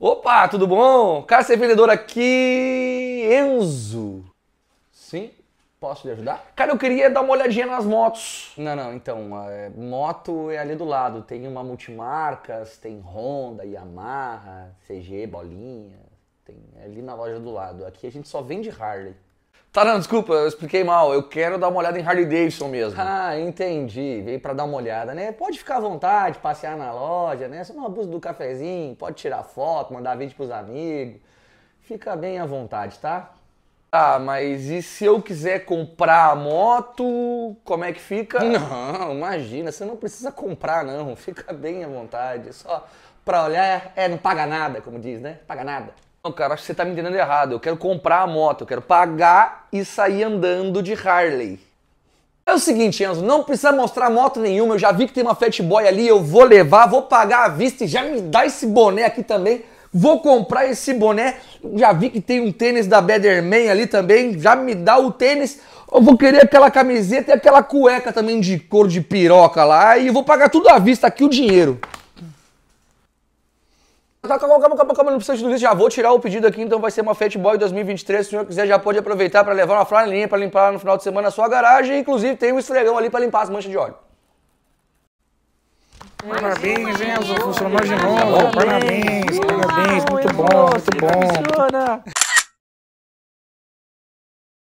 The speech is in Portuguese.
Opa, tudo bom? Cássia é Vendedor aqui. Enzo. Sim? Posso lhe ajudar? Cara, eu queria dar uma olhadinha nas motos. Não, não, então, a moto é ali do lado. Tem uma multimarcas, tem Honda, Yamaha, CG, bolinha. Tem é ali na loja do lado. Aqui a gente só vende Harley. Tá, não, desculpa, eu expliquei mal. Eu quero dar uma olhada em Harley Davidson mesmo. Ah, entendi. Veio para dar uma olhada, né? Pode ficar à vontade, passear na loja, né? Só não abusa do cafezinho, pode tirar foto, mandar vídeo pros amigos. Fica bem à vontade, tá? Ah, mas e se eu quiser comprar a moto, como é que fica? Não, imagina, você não precisa comprar não, fica bem à vontade. Só pra olhar, é, não paga nada, como diz, né? Paga nada. Não, cara, acho que você tá me entendendo errado. Eu quero comprar a moto, eu quero pagar e sair andando de Harley. É o seguinte, Enzo, não precisa mostrar moto nenhuma. Eu já vi que tem uma Fat Boy ali, eu vou levar, vou pagar à vista e já me dá esse boné aqui também. Vou comprar esse boné. Já vi que tem um tênis da Betterman ali também. Já me dá o tênis. Eu vou querer aquela camiseta e aquela cueca também de cor de piroca lá. E vou pagar tudo à vista aqui o dinheiro. Tá, calma, calma, calma, calma, não precisa de tudo isso. Já vou tirar o pedido aqui, então vai ser uma Fat Boy 2023. Se o senhor quiser, já pode aproveitar para levar uma flanelinha para limpar no final de semana a sua garagem. Inclusive, tem um esfregão ali para limpar as manchas de óleo. Parabéns, Enzo, funcionou de novo. Parabéns, parabéns, muito bom, muito bom.